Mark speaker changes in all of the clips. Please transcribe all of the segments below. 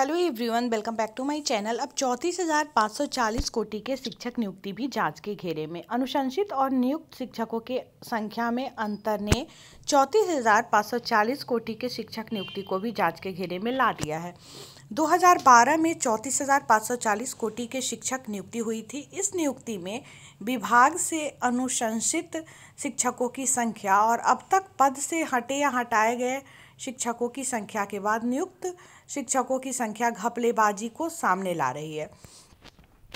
Speaker 1: hello everyone welcome back to my channel अब चौंतीस हज़ार पाँच सौ चालीस कोटि के शिक्षक नियुक्ति भी जांच के घेरे में अनुशंसित और नियुक्त शिक्षकों के संख्या में अंतर ने चौंतीस हज़ार पाँच सौ चालीस कोटि के शिक्षक नियुक्ति को भी जांच के घेरे में ला दिया है 2012 में चौंतीस हज़ार पाँच सौ चालीस कोटि के शिक्षक नियुक्ति हुई थी इस नियुक्ति में विभाग से अनुशंसित शिक्षकों की संख्या और अब तक पद से हटे या हटाए गए शिक्षकों की संख्या के बाद नियुक्त शिक्षकों की संख्या घपलेबाजी को सामने ला रही है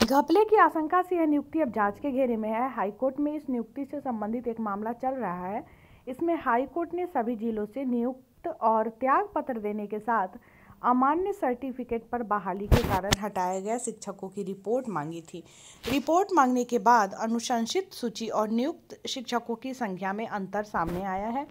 Speaker 1: घपले की आशंका से यह नियुक्ति अब जांच के घेरे में है हाईकोर्ट में इस नियुक्ति से संबंधित एक मामला चल रहा है इसमें हाईकोर्ट ने सभी जिलों से नियुक्त और त्याग पत्र देने के साथ अमान्य सर्टिफिकेट पर बहाली के कारण हटाए गए शिक्षकों की रिपोर्ट मांगी थी रिपोर्ट मांगने के बाद अनुशंसित सूची और नियुक्त शिक्षकों की संख्या में अंतर सामने आया है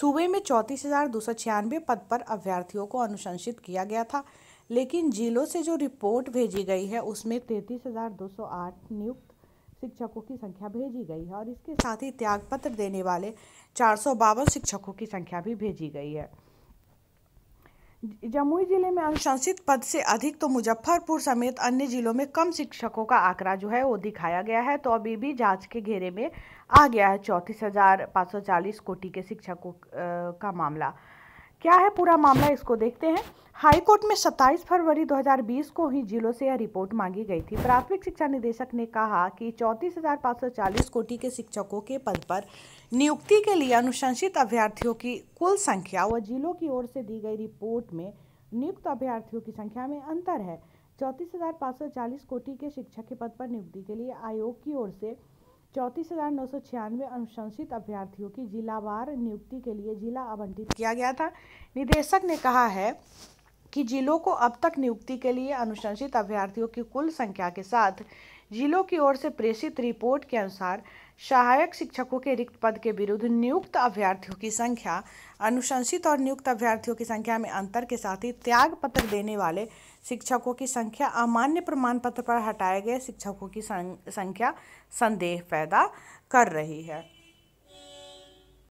Speaker 1: सूबे में चौंतीस हज़ार दो सौ छियानवे पद पर अभ्यर्थियों को अनुशंसित किया गया था लेकिन जिलों से जो रिपोर्ट भेजी गई है उसमें तैंतीस नियुक्त शिक्षकों की संख्या भेजी गई है और इसके साथ ही त्यागपत्र देने वाले चार शिक्षकों की संख्या भी भेजी गई है जमुई जिले में अनुशंसित पद से अधिक तो मुजफ्फरपुर समेत अन्य जिलों में कम शिक्षकों का आंकड़ा जो है वो दिखाया गया है तो अभी भी जांच के घेरे में आ गया है चौंतीस हजार पाँच सौ चालीस कोटि के शिक्षकों का मामला क्या है पूरा मामला इसको देखते हैं हाई कोर्ट में 27 फरवरी 2020 को ही जिलों से यह रिपोर्ट मांगी गई थी प्राथमिक शिक्षा निदेशक ने कहा कि चौंतीस कोटि के शिक्षकों के पद पर नियुक्ति के लिए अनुशंसित अभ्यर्थियों की कुल संख्या व जिलों की ओर से दी गई रिपोर्ट में नियुक्त अभ्यर्थियों की संख्या में अंतर है चौंतीस कोटि के शिक्षक के पद पर नियुक्ति के लिए आयोग की ओर से चौंतीस हज़ार नौ सौ छियानवे अनुशंसित अभ्यर्थियों की जिलावार नियुक्ति के लिए जिला आवंटित किया गया था निदेशक ने कहा है कि जिलों को अब तक नियुक्ति के लिए अनुशंसित अभ्यर्थियों की कुल संख्या के साथ जिलों की ओर से प्रेषित रिपोर्ट के अनुसार सहायक शिक्षकों के रिक्त पद के विरुद्ध नियुक्त अभ्यर्थियों की संख्या अनुशंसित और नियुक्त अभ्यर्थियों की संख्या में अंतर के साथ ही त्याग पत्र देने वाले शिक्षकों की संख्या अमान्य प्रमाण पत्र पर हटाए गए शिक्षकों की संख्या संदेह पैदा कर रही है